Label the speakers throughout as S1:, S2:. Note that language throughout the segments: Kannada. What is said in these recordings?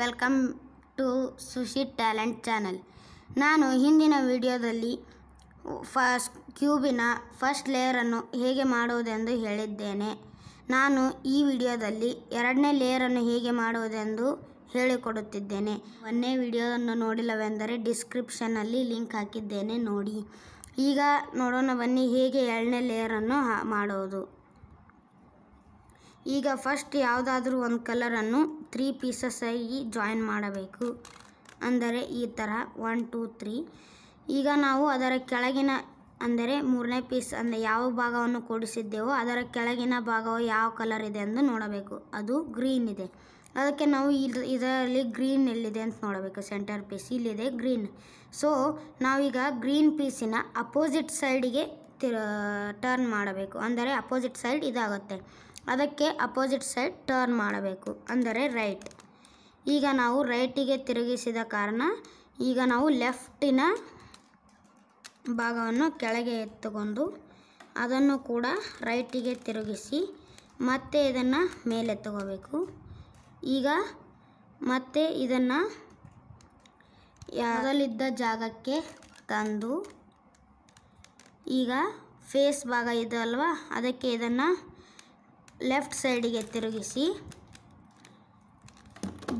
S1: welcome to Sushi talent channel ನಾನು ಹಿಂದಿನ ವಿಡಿಯೋದಲ್ಲಿ ಫಸ್ಟ್ ಕ್ಯೂಬಿನ ಫಸ್ಟ್ ಲೇಯರನ್ನು ಹೇಗೆ ಮಾಡುವುದೆಂದು ಹೇಳಿದ್ದೇನೆ ನಾನು ಈ ವಿಡಿಯೋದಲ್ಲಿ ಎರಡನೇ ಲೇಯರನ್ನು ಹೇಗೆ ಮಾಡುವುದೆಂದು ಹೇಳಿಕೊಡುತ್ತಿದ್ದೇನೆ ಒಂದೇ ವಿಡಿಯೋವನ್ನು ನೋಡಿಲ್ಲವೆಂದರೆ ಡಿಸ್ಕ್ರಿಪ್ಷನಲ್ಲಿ ಲಿಂಕ್ ಹಾಕಿದ್ದೇನೆ ನೋಡಿ ಈಗ ನೋಡೋಣ ಬನ್ನಿ ಹೇಗೆ ಎರಡನೇ ಲೇಯರನ್ನು ಮಾಡುವುದು ಈಗ ಫಸ್ಟ್ ಯಾವುದಾದ್ರೂ ಒಂದು ಕಲರನ್ನು ತ್ರೀ ಪೀಸಸ್ ಆಗಿ ಜಾಯಿನ್ ಮಾಡಬೇಕು ಅಂದರೆ ಈ ಥರ ಒನ್ ಟೂ ತ್ರೀ ಈಗ ನಾವು ಅದರ ಕೆಳಗಿನ ಅಂದರೆ ಮೂರನೇ ಪೀಸ್ ಅಂದರೆ ಯಾವ ಭಾಗವನ್ನು ಕೊಡಿಸಿದ್ದೇವೋ ಅದರ ಕೆಳಗಿನ ಭಾಗವು ಯಾವ ಕಲರ್ ಇದೆ ಅಂತ ನೋಡಬೇಕು ಅದು ಗ್ರೀನ್ ಇದೆ ಅದಕ್ಕೆ ನಾವು ಇದು ಇದರಲ್ಲಿ ಗ್ರೀನ್ ಎಲ್ಲಿದೆ ಅಂತ ನೋಡಬೇಕು ಸೆಂಟರ್ ಪೀಸ್ ಇಲ್ಲಿದೆ ಗ್ರೀನ್ ಸೊ ನಾವೀಗ ಗ್ರೀನ್ ಪೀಸಿನ ಅಪೋಸಿಟ್ ಸೈಡಿಗೆ ತಿರು ಟರ್ನ್ ಮಾಡಬೇಕು ಅಂದರೆ ಅಪೋಸಿಟ್ ಸೈಡ್ ಇದಾಗುತ್ತೆ ಅದಕ್ಕೆ ಅಪೋಸಿಟ್ ಸೈಡ್ ಟರ್ನ್ ಮಾಡಬೇಕು ಅಂದರೆ ರೈಟ್ ಈಗ ನಾವು ರೈಟಿಗೆ ತಿರುಗಿಸಿದ ಕಾರಣ ಈಗ ನಾವು ಲೆಫ್ಟಿನ ಭಾಗವನ್ನು ಕೆಳಗೆ ಎತ್ತುಕೊಂಡು ಅದನ್ನು ಕೂಡ ರೈಟಿಗೆ ತಿರುಗಿಸಿ ಮತ್ತೆ ಇದನ್ನು ಮೇಲೆ ತಗೋಬೇಕು ಈಗ ಮತ್ತೆ ಇದನ್ನು ಮೊದಲಿದ್ದ ಜಾಗಕ್ಕೆ ತಂದು ಈಗ ಫೇಸ್ ಭಾಗ ಇದೆ ಅಲ್ವಾ ಅದಕ್ಕೆ ಇದನ್ನು ಲೆಫ್ಟ್ ಸೈಡಿಗೆ ತಿರುಗಿಸಿ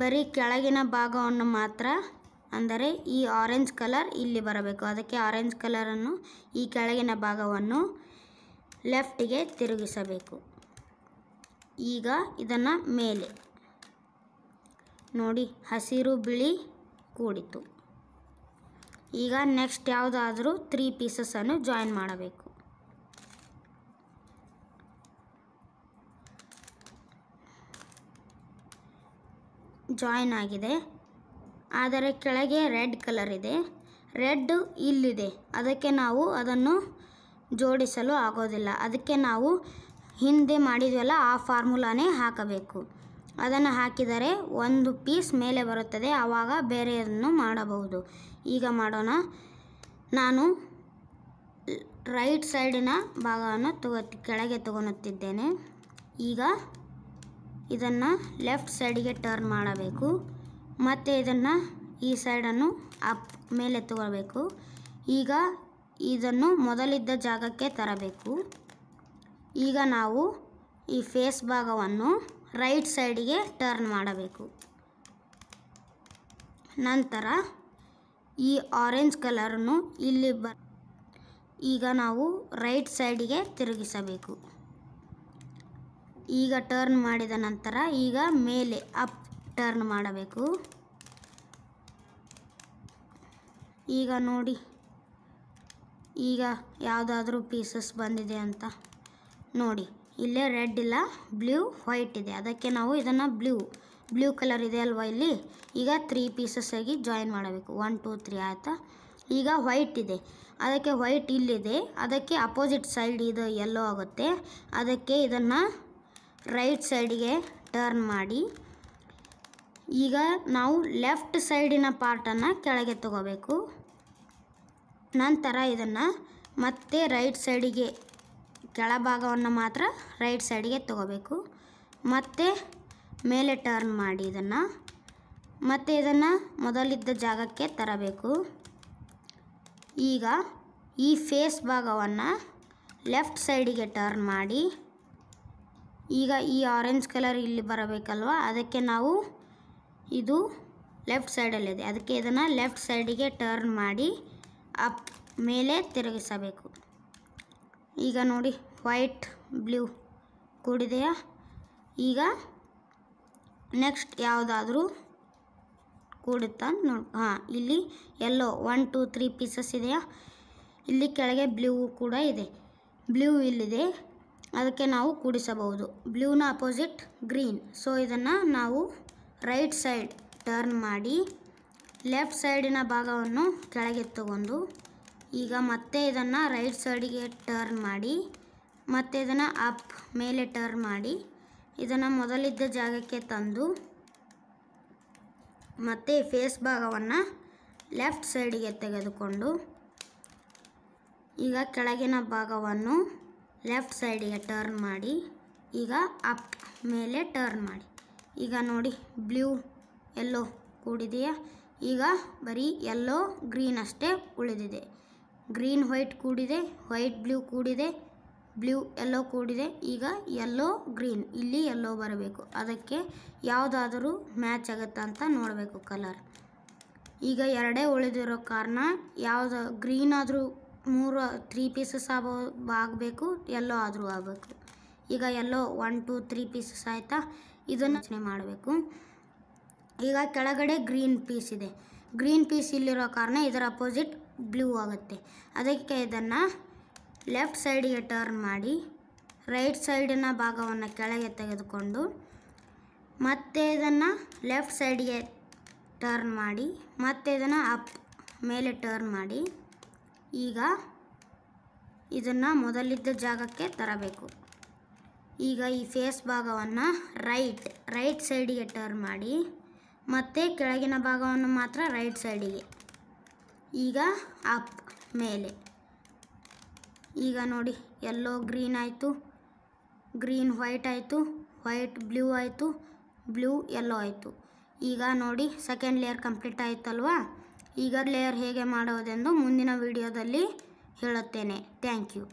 S1: ಬರೀ ಕೆಳಗಿನ ಭಾಗವನ್ನು ಮಾತ್ರ ಅಂದರೆ ಈ ಆರೆಂಜ್ ಕಲರ್ ಇಲ್ಲಿ ಬರಬೇಕು ಅದಕ್ಕೆ ಆರೆಂಜ್ ಕಲರನ್ನು ಈ ಕೆಳಗಿನ ಭಾಗವನ್ನು ಲೆಫ್ಟಿಗೆ ತಿರುಗಿಸಬೇಕು ಈಗ ಇದನ್ನು ಮೇಲೆ ನೋಡಿ ಹಸಿರು ಬಿಳಿ ಕೂಡಿತು ಈಗ ನೆಕ್ಸ್ಟ್ ಯಾವುದಾದರೂ ತ್ರೀ ಪೀಸಸನ್ನು ಜಾಯಿನ್ ಮಾಡಬೇಕು ಜಾಯಿನ್ ಆಗಿದೆ ಆದರೆ ಕೆಳಗೆ ರೆಡ್ ಕಲರ್ ಇದೆ ರೆಡ್ ಇಲ್ಲಿದೆ ಅದಕ್ಕೆ ನಾವು ಅದನ್ನು ಜೋಡಿಸಲು ಆಗೋದಿಲ್ಲ ಅದಕ್ಕೆ ನಾವು ಹಿಂದೆ ಮಾಡಿದ್ವಲ್ಲ ಆ ಫಾರ್ಮುಲಾನೇ ಹಾಕಬೇಕು ಅದನ್ನು ಹಾಕಿದರೆ ಒಂದು ಪೀಸ್ ಮೇಲೆ ಬರುತ್ತದೆ ಆವಾಗ ಬೇರೆಯನ್ನು ಮಾಡಬಹುದು ಈಗ ಮಾಡೋಣ ನಾನು ರೈಟ್ ಸೈಡಿನ ಭಾಗವನ್ನು ತಗೋ ಕೆಳಗೆ ತಗೊಳುತ್ತಿದ್ದೇನೆ ಈಗ ಇದನ್ನು ಲೆಫ್ಟ್ ಸೈಡಿಗೆ ಟರ್ನ್ ಮಾಡಬೇಕು ಮತ್ತು ಇದನ್ನು ಈ ಸೈಡನ್ನು ಅಪ್ ಮೇಲೆ ತಗೊಳ್ಬೇಕು ಈಗ ಇದನ್ನು ಮೊದಲಿದ್ದ ಜಾಗಕ್ಕೆ ತರಬೇಕು ಈಗ ನಾವು ಈ ಫೇಸ್ ಭಾಗವನ್ನು ರೈಟ್ ಸೈಡಿಗೆ ಟರ್ನ್ ಮಾಡಬೇಕು ನಂತರ ಈ ಆರೆಂಜ್ ಕಲರನ್ನು ಇಲ್ಲಿ ಬ ಈಗ ನಾವು ರೈಟ್ ಸೈಡಿಗೆ ತಿರುಗಿಸಬೇಕು ಈಗ ಟರ್ನ್ ಮಾಡಿದ ನಂತರ ಈಗ ಮೇಲೆ ಅಪ್ ಟರ್ನ್ ಮಾಡಬೇಕು ಈಗ ನೋಡಿ ಈಗ ಯಾವುದಾದ್ರೂ ಪೀಸಸ್ ಬಂದಿದೆ ಅಂತ ನೋಡಿ ಇಲ್ಲೇ ರೆಡ್ ಇಲ್ಲ ಬ್ಲೂ ವೈಟ್ ಇದೆ ಅದಕ್ಕೆ ನಾವು ಇದನ್ನು ಬ್ಲೂ ಬ್ಲೂ ಕಲರ್ ಇದೆ ಅಲ್ವಾ ಇಲ್ಲಿ ಈಗ ತ್ರೀ ಪೀಸಸ್ ಆಗಿ ಜಾಯಿನ್ ಮಾಡಬೇಕು ಒನ್ ಟು ತ್ರೀ ಆಯಿತಾ ಈಗ ವೈಟ್ ಇದೆ ಅದಕ್ಕೆ ವೈಟ್ ಇಲ್ಲಿದೆ ಅದಕ್ಕೆ ಅಪೋಸಿಟ್ ಸೈಡ್ ಇದು ಎಲ್ಲೋ ಆಗುತ್ತೆ ಅದಕ್ಕೆ ಇದನ್ನು ರೈಟ್ ಸೈಡಿಗೆ ಟರ್ನ್ ಮಾಡಿ ಈಗ ನಾವು ಲೆಫ್ಟ್ ಸೈಡಿನ ಪಾರ್ಟನ್ನು ಕೆಳಗೆ ತಗೋಬೇಕು ನಂತರ ಇದನ್ನು ಮತ್ತೆ ರೈಟ್ ಸೈಡಿಗೆ ಕೆಳಭಾಗವನ್ನು ಮಾತ್ರ ರೈಟ್ ಸೈಡಿಗೆ ತಗೋಬೇಕು ಮತ್ತೆ ಮೇಲೆ ಟರ್ನ್ ಮಾಡಿ ಇದನ್ನು ಮತ್ತು ಇದನ್ನು ಮೊದಲಿದ್ದ ಜಾಗಕ್ಕೆ ತರಬೇಕು ಈಗ ಈ ಫೇಸ್ ಭಾಗವನ್ನು ಲೆಫ್ಟ್ ಸೈಡಿಗೆ ಟರ್ನ್ ಮಾಡಿ ಈಗ ಈ ಆರೆಂಜ್ ಕಲರ್ ಇಲ್ಲಿ ಬರಬೇಕಲ್ವ ಅದಕ್ಕೆ ನಾವು ಇದು ಲೆಫ್ಟ್ ಸೈಡಲ್ಲಿದೆ ಅದಕ್ಕೆ ಇದನ್ನು ಲೆಫ್ಟ್ ಸೈಡಿಗೆ ಟರ್ನ್ ಮಾಡಿ ಅಪ್ ಮೇಲೆ ತಿರುಗಿಸಬೇಕು ಈಗ ನೋಡಿ ವೈಟ್ ಬ್ಲೂ ಕೂಡಿದೆಯಾ ಈಗ ನೆಕ್ಸ್ಟ್ ಯಾವುದಾದ್ರೂ ಕೂಡುತ್ತಾ ನೋಡಿ ಹಾಂ ಇಲ್ಲಿ yellow one two three pieces ಇದೆಯಾ ಇಲ್ಲಿ ಕೆಳಗೆ ಬ್ಲೂ ಕೂಡ ಇದೆ ಬ್ಲೂ ಇಲ್ಲಿದೆ ಅದಕ್ಕೆ ನಾವು ಕೂಡಿಸಬಹುದು ಬ್ಲೂನ ಅಪೋಸಿಟ್ ಗ್ರೀನ್ ಸೊ ಇದನ್ನು ನಾವು ರೈಟ್ ಸೈಡ್ ಟರ್ನ್ ಮಾಡಿ ಲೆಫ್ಟ್ ಸೈಡಿನ ಭಾಗವನ್ನು ಕೆಳಗೆ ತಗೊಂಡು ಈಗ ಮತ್ತೆ ಇದನ್ನು ರೈಟ್ ಸೈಡಿಗೆ ಟರ್ನ್ ಮಾಡಿ ಮತ್ತೆ ಇದನ್ನು ಅಪ್ ಮೇಲೆ ಟರ್ನ್ ಮಾಡಿ ಇದನ್ನು ಮೊದಲಿದ್ದ ಜಾಗಕ್ಕೆ ತಂದು ಮತ್ತೆ ಫೇಸ್ ಭಾಗವನ್ನು ಲೆಫ್ಟ್ ಸೈಡಿಗೆ ತೆಗೆದುಕೊಂಡು ಈಗ ಕೆಳಗಿನ ಭಾಗವನ್ನು ಲೆಫ್ಟ್ ಸೈಡಿಗೆ ಟರ್ನ್ ಮಾಡಿ ಈಗ ಅಪ್ ಮೇಲೆ ಟರ್ನ್ ಮಾಡಿ ಈಗ ನೋಡಿ ಬ್ಲೂ ಎಲ್ಲೋ ಕೂಡಿದೆಯಾ ಈಗ ಬರೀ ಎಲ್ಲೋ ಗ್ರೀನ್ ಅಷ್ಟೇ ಉಳಿದಿದೆ ಗ್ರೀನ್ ವೈಟ್ ಕೂಡಿದೆ ವೈಟ್ ಬ್ಲೂ ಕೂಡಿದೆ ಬ್ಲೂ ಎಲ್ಲೋ ಕೂಡಿದೆ ಈಗ ಎಲ್ಲೋ ಗ್ರೀನ್ ಇಲ್ಲಿ ಎಲ್ಲೋ ಬರಬೇಕು ಅದಕ್ಕೆ ಯಾವುದಾದರೂ ಮ್ಯಾಚ್ ಆಗುತ್ತೆ ಅಂತ ನೋಡಬೇಕು ಕಲರ್ ಈಗ ಎರಡೇ ಉಳಿದಿರೋ ಕಾರಣ ಯಾವುದು ಗ್ರೀನ್ ಆದರೂ ಮೂರು ತ್ರೀ ಪೀಸಸ್ ಆಗೋ ಆಗಬೇಕು ಎಲ್ಲೋ ಆದರೂ ಆಗಬೇಕು ಈಗ yellow one two three pieces ಆಯಿತಾ ಇದನ್ನು ರಚನೆ ಮಾಡಬೇಕು ಈಗ ಕೆಳಗಡೆ ಗ್ರೀನ್ ಪೀಸ್ ಇದೆ ಗ್ರೀನ್ ಪೀಸ್ ಇಲ್ಲಿರೋ ಕಾರಣ ಇದರ ಅಪೋಸಿಟ್ ಬ್ಲೂ ಆಗುತ್ತೆ ಅದಕ್ಕೆ ಇದನ್ನು ಲೆಫ್ಟ್ ಸೈಡಿಗೆ ಟರ್ನ್ ಮಾಡಿ ರೈಟ್ ಸೈಡಿನ ಭಾಗವನ್ನು ಕೆಳಗೆ ತೆಗೆದುಕೊಂಡು ಮತ್ತೆ ಇದನ್ನು ಲೆಫ್ಟ್ ಸೈಡಿಗೆ ಟರ್ನ್ ಮಾಡಿ ಮತ್ತೆ ಇದನ್ನು ಅಪ್ ಮೇಲೆ ಟರ್ನ್ ಮಾಡಿ ಈಗ ಇದನ್ನು ಮೊದಲಿದ್ದ ಜಾಗಕ್ಕೆ ತರಬೇಕು ಈಗ ಈ ಫೇಸ್ ಭಾಗವನ್ನು ರೈಟ್ ರೈಟ್ ಸೈಡಿಗೆ ಟರ್ನ್ ಮಾಡಿ ಮತ್ತು ಕೆಳಗಿನ ಭಾಗವನ್ನು ಮಾತ್ರ ರೈಟ್ ಸೈಡಿಗೆ ಈಗ ಅಪ್ ಮೇಲೆ ಈಗ ನೋಡಿ ಎಲ್ಲೋ ಗ್ರೀನ್ ಆಯಿತು ಗ್ರೀನ್ ವೈಟ್ ಆಯಿತು ವೈಟ್ ಬ್ಲೂ ಆಯಿತು ಬ್ಲೂ ಎಲ್ಲೋ ಆಯಿತು ಈಗ ನೋಡಿ ಸೆಕೆಂಡ್ ಲೇಯರ್ ಕಂಪ್ಲೀಟ್ ಆಯಿತಲ್ವಾ ಈಗರ್ ಲೇಯರ್ ಹೇಗೆ ಮಾಡೋದೆಂದು ಮುಂದಿನ ವಿಡಿಯೋದಲ್ಲಿ ಹೇಳುತ್ತೇನೆ ಥ್ಯಾಂಕ್ ಯು